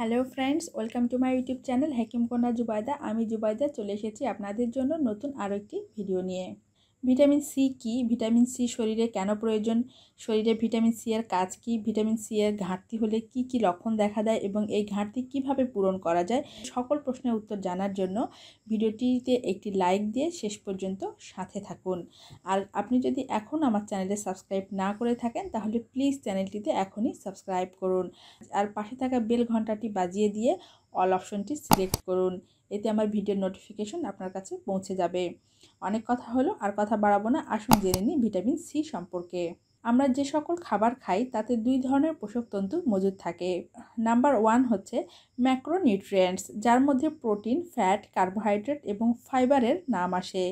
hello friends welcome to my YouTube channel Hakim Zubaida আমি জুবাইদা চলে এসেছি আপনাদের জন্য নতুন আরও একটি ভিডিও নিয়ে ভিটামিন সি কি ভিটামিন সি শরীরে কেন প্রয়োজন শরীরে ভিটামিন সি এর কাজ কি ভিটামিন সি এর ঘাটতি হলে কি কি লক্ষণ দেখা দেয় এবং এই ঘাটতি কিভাবে পূরণ করা যায় সকল প্রশ্নের উত্তর জানার জন্য ভিডিওটিতে একটি লাইক দিয়ে শেষ পর্যন্ত সাথে থাকুন আর আপনি যদি এখন আমার চ্যানেলে সাবস্ক্রাইব না করে থাকেন তাহলে প্লিজ চ্যানেলটিতে এখনই সাবস্ক্রাইব করুন আর পাশে থাকা বেল ঘন্টাটি বাজিয়ে দিয়ে অল অপশনটি সিলেক্ট করুন এতে আমার ভিডিওর নোটিফিকেশন আপনার কাছে পৌঁছে যাবে অনেক কথা হলো আর কথা বাড়াবো না আসুন জেনে নিই ভিটামিন সি সম্পর্কে আমরা যে সকল খাবার খাই তাতে দুই ধরনের পোষক তন্তু মজুদ থাকে নাম্বার ওয়ান হচ্ছে ম্যাক্রোনিউট্রিয়েন্টস যার মধ্যে প্রোটিন ফ্যাট কার্বোহাইড্রেট এবং ফাইবারের নাম আসে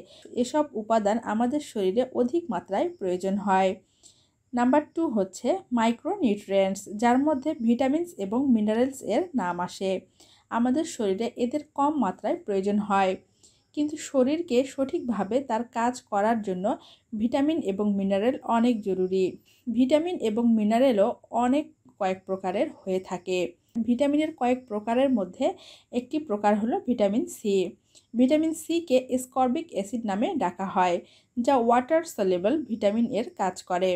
এসব উপাদান আমাদের শরীরে অধিক মাত্রায় প্রয়োজন হয় নাম্বার টু হচ্ছে মাইক্রোনিউট্রিয়েন্টস যার মধ্যে ভিটামিনস এবং মিনারেলস এর নাম আসে আমাদের শরীরে এদের কম মাত্রায় প্রয়োজন হয় কিন্তু শরীরকে সঠিকভাবে তার কাজ করার জন্য ভিটামিন এবং মিনারেল অনেক জরুরি ভিটামিন এবং মিনারেলও অনেক কয়েক প্রকারের হয়ে থাকে ভিটামিনের কয়েক প্রকারের মধ্যে একটি প্রকার হলো ভিটামিন সি ভিটামিন সিকে স্কর্বিক অ্যাসিড নামে ডাকা হয় যা ওয়াটার সলেবল ভিটামিন এর কাজ করে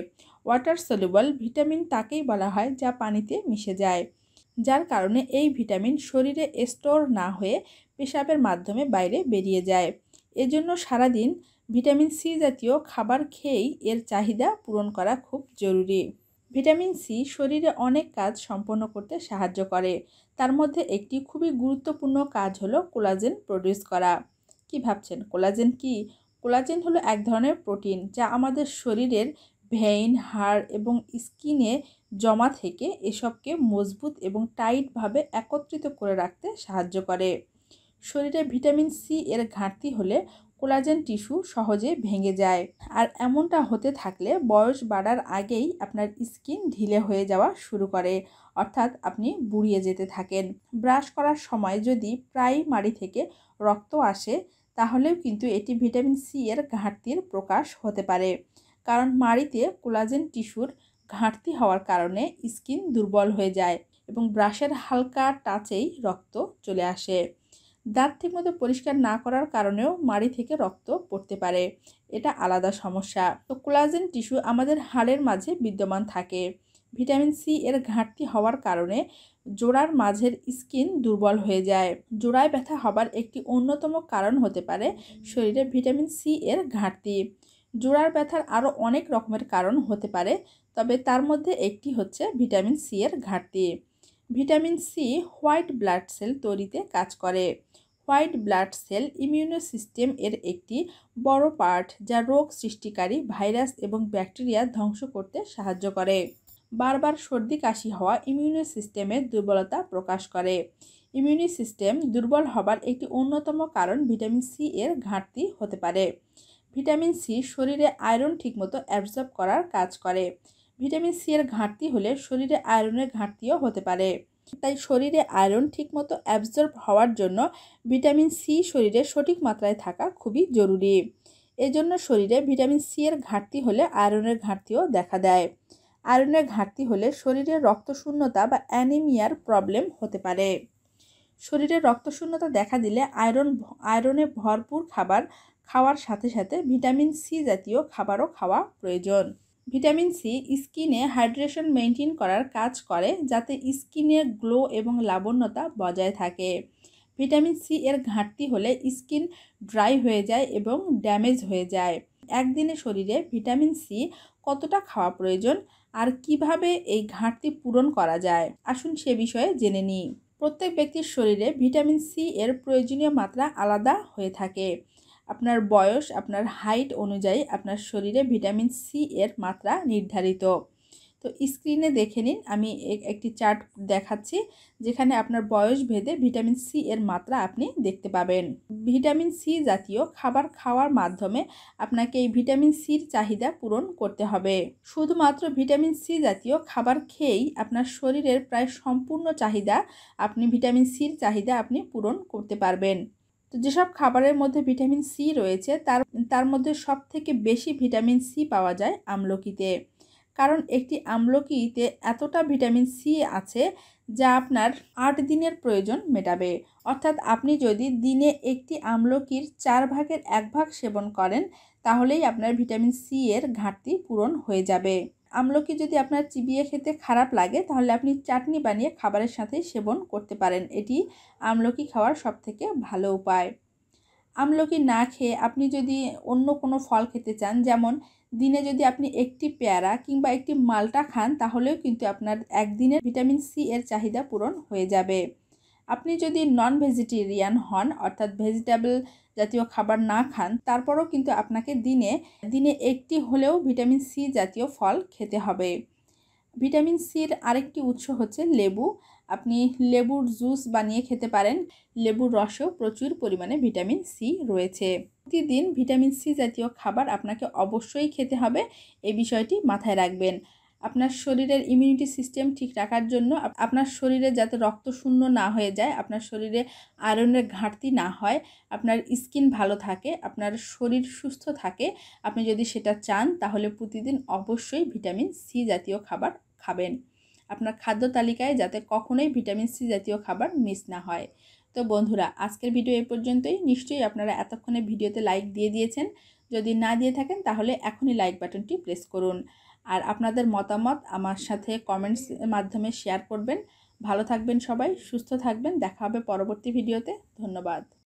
ওয়াটার সলেবল ভিটামিন তাকেই বলা হয় যা পানিতে মিশে যায় যার কারণে এই ভিটামিন শরীরে স্টোর না হয়ে পেশাবের মাধ্যমে বাইরে বেরিয়ে যায় এজন্য সারাদিন ভিটামিন সি জাতীয় খাবার খেয়েই এর চাহিদা পূরণ করা খুব জরুরি ভিটামিন সি শরীরে অনেক কাজ সম্পন্ন করতে সাহায্য করে তার মধ্যে একটি খুবই গুরুত্বপূর্ণ কাজ হলো কোলাজেন প্রডিউস করা কি ভাবছেন কোলাজেন কি কোলাজেন হলো এক ধরনের প্রোটিন যা আমাদের শরীরের ভেইন হাড় এবং স্কিনে জমা থেকে এসবকে মজবুত এবং টাইটভাবে একত্রিত করে রাখতে সাহায্য করে শরীরে ভিটামিন সি এর ঘাটতি হলে কোলাজেন টিস্যু সহজে ভেঙে যায় আর এমনটা হতে থাকলে বয়স বাড়ার আগেই আপনার স্কিন ঢিলে হয়ে যাওয়া শুরু করে অর্থাৎ আপনি বুড়িয়ে যেতে থাকেন ব্রাশ করার সময় যদি প্রাইমারি থেকে রক্ত আসে তাহলেও কিন্তু এটি ভিটামিন সি এর ঘাটতির প্রকাশ হতে পারে কারণ মাড়িতে কোলাজেন টিস্যুর ঘাটতি হওয়ার কারণে স্কিন দুর্বল হয়ে যায় এবং ব্রাশের হালকা টাচেই রক্ত চলে আসে দাঁত ঠিকমতো পরিষ্কার না করার কারণেও মাড়ি থেকে রক্ত পড়তে পারে এটা আলাদা সমস্যা তো কোলাজেন টিস্যু আমাদের হাড়ের মাঝে বিদ্যমান থাকে ভিটামিন সি এর ঘাটতি হওয়ার কারণে জোড়ার মাঝের স্কিন দুর্বল হয়ে যায় জোড়ায় ব্যথা হবার একটি অন্যতম কারণ হতে পারে শরীরে ভিটামিন সি এর ঘাটতি জোড়ার ব্যথার আরও অনেক রকমের কারণ হতে পারে তবে তার মধ্যে একটি হচ্ছে ভিটামিন সি এর ঘাটতি vitamin C white blood cell তৈরিতে কাজ করে white blood cell immuno system এর একটি বড় পার্ট যা রোগ সৃষ্টিকারী ভাইরাস এবং ব্যাকটেরিয়া ধ্বংস করতে সাহায্য করে বারবার সর্দি কাশি হওয়া ইমিউনো সিস্টেমের দুর্বলতা প্রকাশ করে ইমিউনি সিস্টেম দুর্বল হবার একটি অন্যতম কারণ ভিটামিন সি এর ঘাটতি হতে পারে ভিটামিন সি শরীরে আয়রন ঠিকমতো অ্যাবজর্ব করার কাজ করে ভিটামিন সি এর ঘাটতি হলে শরীরে আয়রনের ঘাটতিও হতে পারে তাই শরীরে আয়রন ঠিকমতো অ্যাবজর্ব হওয়ার জন্য ভিটামিন সি শরীরে সঠিক মাত্রায় থাকা খুবই জরুরি এজন্য শরীরে ভিটামিন সি এর ঘাটতি হলে আয়রনের ঘাটতিও দেখা দেয় আয়রনের ঘাটতি হলে শরীরে রক্তশূন্যতা বা অ্যানিমিয়ার প্রবলেম হতে পারে শরীরে রক্তশূন্যতা দেখা দিলে আয়রন আয়রনে ভরপুর খাবার খাওয়ার সাথে সাথে ভিটামিন সি জাতীয় খাবারও খাওয়া প্রয়োজন ভিটামিন সি স্কিনে হাইড্রেশন মেনটেন করার কাজ করে যাতে স্কিনের গ্লো এবং লাবণ্যতা বজায় থাকে ভিটামিন সি এর ঘাটতি হলে স্কিন ড্রাই হয়ে যায় এবং ড্যামেজ হয়ে যায় একদিনে শরীরে ভিটামিন সি কতটা খাওয়া প্রয়োজন আর কিভাবে এই ঘাটতি পূরণ করা যায় আসুন সে বিষয়ে জেনে নিই প্রত্যেক ব্যক্তির শরীরে ভিটামিন সি এর প্রয়োজনীয় মাত্রা আলাদা হয়ে থাকে আপনার বয়স আপনার হাইট অনুযায়ী আপনার শরীরে ভিটামিন সি এর মাত্রা নির্ধারিত তো স্ক্রিনে দেখে নিন আমি একটি চার্ট দেখাচ্ছি যেখানে আপনার বয়স ভেদে ভিটামিন সি এর মাত্রা আপনি দেখতে পাবেন ভিটামিন সি জাতীয় খাবার খাওয়ার মাধ্যমে আপনাকে এই ভিটামিন সির চাহিদা পূরণ করতে হবে শুধুমাত্র ভিটামিন সি জাতীয় খাবার খেয়েই আপনার শরীরের প্রায় সম্পূর্ণ চাহিদা আপনি ভিটামিন সির চাহিদা আপনি পূরণ করতে পারবেন তো যেসব খাবারের মধ্যে ভিটামিন সি রয়েছে তার তার মধ্যে সব থেকে বেশি ভিটামিন সি পাওয়া যায় আমলকিতে কারণ একটি আমলকিতে এতটা ভিটামিন সি আছে যা আপনার আট দিনের প্রয়োজন মেটাবে অর্থাৎ আপনি যদি দিনে একটি আমলকির চার ভাগের এক ভাগ সেবন করেন তাহলেই আপনার ভিটামিন সি এর ঘাটতি পূরণ হয়ে যাবে আমলকি যদি আপনার চিবিয়ে খেতে খারাপ লাগে তাহলে আপনি চাটনি বানিয়ে খাবারের সাথে সেবন করতে পারেন এটি আমলকি খাওয়ার সব থেকে ভালো উপায় আমলকি না খেয়ে আপনি যদি অন্য কোনো ফল খেতে চান যেমন দিনে যদি আপনি একটি পেয়ারা কিংবা একটি মালটা খান তাহলেও কিন্তু আপনার একদিনের ভিটামিন সি এর চাহিদা পূরণ হয়ে যাবে আপনি যদি নন ভেজিটেরিয়ান হন অর্থাৎ ভেজিটেবল জাতীয় খাবার না খান তারপরও কিন্তু আপনাকে দিনে দিনে একটি হলেও ভিটামিন সি জাতীয় ফল খেতে হবে ভিটামিন সির আরেকটি উৎস হচ্ছে লেবু আপনি লেবুর জুস বানিয়ে খেতে পারেন লেবুর রসেও প্রচুর পরিমাণে ভিটামিন সি রয়েছে প্রতিদিন ভিটামিন সি জাতীয় খাবার আপনাকে অবশ্যই খেতে হবে এই বিষয়টি মাথায় রাখবেন আপনার শরীরের ইমিউনিটি সিস্টেম ঠিক রাখার জন্য আপনার শরীরে যাতে রক্ত শূন্য না হয়ে যায় আপনার শরীরে আয়রনের ঘাটতি না হয় আপনার স্কিন ভালো থাকে আপনার শরীর সুস্থ থাকে আপনি যদি সেটা চান তাহলে প্রতিদিন অবশ্যই ভিটামিন সি জাতীয় খাবার খাবেন আপনার খাদ্য তালিকায় যাতে কখনোই ভিটামিন সি জাতীয় খাবার মিস না হয় তো বন্ধুরা আজকের ভিডিও এ পর্যন্তই নিশ্চয়ই আপনারা এতক্ষণে ভিডিওতে লাইক দিয়ে দিয়েছেন যদি না দিয়ে থাকেন তাহলে এখনই লাইক বাটনটি প্রেস করুন আর আপনাদের মতামত আমার সাথে কমেন্টস মাধ্যমে শেয়ার করবেন ভালো থাকবেন সবাই সুস্থ থাকবেন দেখা হবে পরবর্তী ভিডিওতে ধন্যবাদ